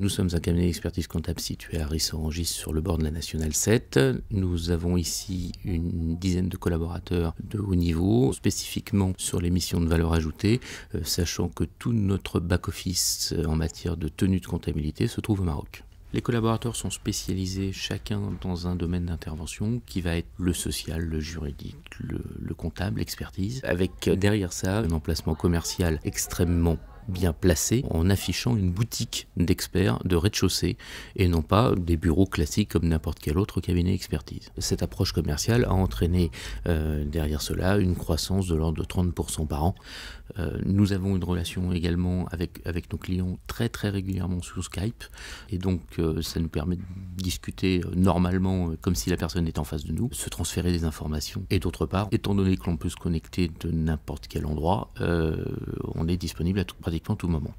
Nous sommes un cabinet d'expertise comptable situé à Rissorangis sur le bord de la Nationale 7. Nous avons ici une dizaine de collaborateurs de haut niveau, spécifiquement sur les missions de valeur ajoutée, euh, sachant que tout notre back-office euh, en matière de tenue de comptabilité se trouve au Maroc. Les collaborateurs sont spécialisés chacun dans un domaine d'intervention qui va être le social, le juridique, le, comptable, l'expertise, avec euh, derrière ça un emplacement commercial extrêmement bien placé en affichant une boutique d'experts de rez-de-chaussée et non pas des bureaux classiques comme n'importe quel autre cabinet expertise. Cette approche commerciale a entraîné euh, derrière cela une croissance de l'ordre de 30% par an. Euh, nous avons une relation également avec, avec nos clients très très régulièrement sur Skype et donc euh, ça nous permet de discuter euh, normalement euh, comme si la personne était en face de nous, se transférer des informations. Et d'autre part, étant donné que l'on peut se connecter de n'importe quel endroit, euh, on est disponible à tout, pratiquement tout moment.